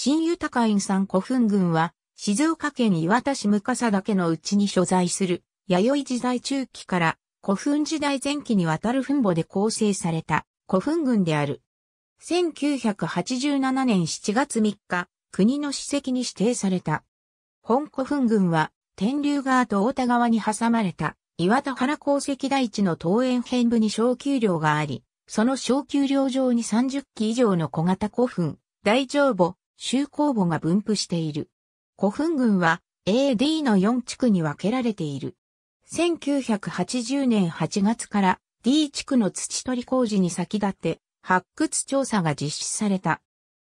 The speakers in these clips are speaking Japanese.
新豊院山古墳群は、静岡県岩田市向笠岳のうちに所在する、弥生時代中期から古墳時代前期にわたる墳墓で構成された古墳群である。1987年7月3日、国の史跡に指定された。本古墳群は、天竜川と太田川に挟まれた、岩田原鉱石台地の東園辺部に小丘陵があり、その小丘陵上に30基以上の小型古墳、大丈夫、州公墓が分布している。古墳群は AD の4地区に分けられている。1980年8月から D 地区の土取り工事に先立って発掘調査が実施された。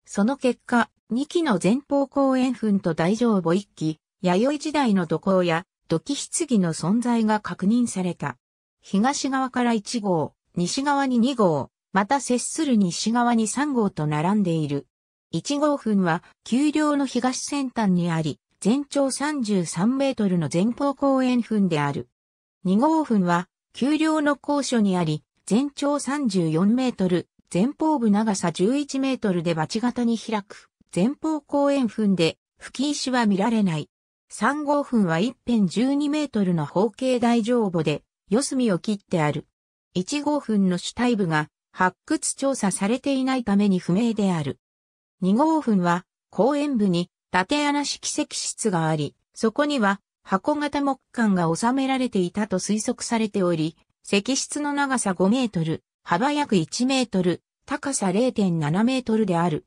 その結果、2基の前方公園墳と大乗墓1基、弥生時代の土工や土器棺の存在が確認された。東側から1号、西側に2号、また接する西側に3号と並んでいる。1号墳は、丘陵の東先端にあり、全長33メートルの前方後円墳である。2号墳は、丘陵の高所にあり、全長34メートル、前方部長さ11メートルでバチ型に開く、前方後円墳で、吹石は見られない。3号墳は一辺12メートルの方形大丈夫で、四隅を切ってある。1号墳の主体部が発掘調査されていないために不明である。二号墳は公園部に縦穴式石室があり、そこには箱型木管が収められていたと推測されており、石室の長さ5メートル、幅約1メートル、高さ0.7メートルである。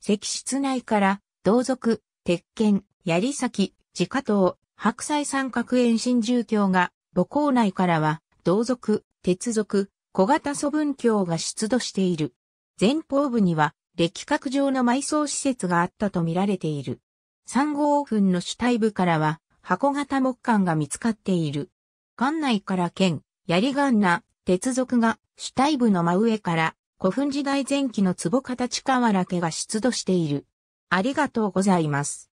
石室内から銅属、鉄剣、槍先、自家刀、白菜三角円新住居が、母校内からは銅属、鉄属、小型素分鏡が出土している。前方部には歴閣上の埋葬施設があったと見られている。3号墳の主体部からは箱型木管が見つかっている。館内から剣、槍ガンナ、鉄属が主体部の真上から古墳時代前期の壺形瓦家が出土している。ありがとうございます。